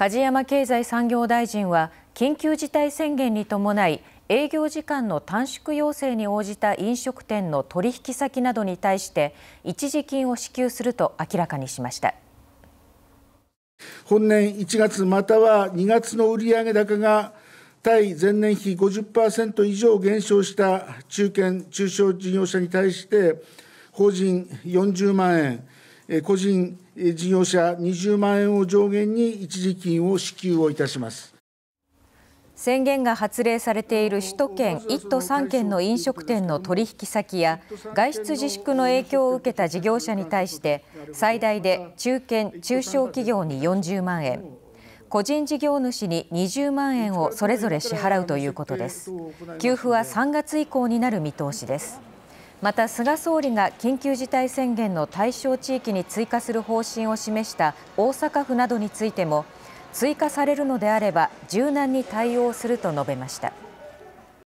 梶山経済産業大臣は緊急事態宣言に伴い営業時間の短縮要請に応じた飲食店の取引先などに対して一時金を支給すると明らかにしました本年1月または2月の売上高が対前年比50%以上減少した中堅・中小事業者に対して法人40万円個人事業者20万円を上限に一時金を支給をいたします。宣言が発令されている首都圏1都3県の飲食店の取引先や外出自粛の影響を受けた事業者に対して最大で中堅・中小企業に40万円個人事業主に20万円をそれぞれ支払うということです給付は3月以降になる見通しですまた菅総理が緊急事態宣言の対象地域に追加する方針を示した大阪府などについても追加されるのであれば柔軟に対応すると述べました。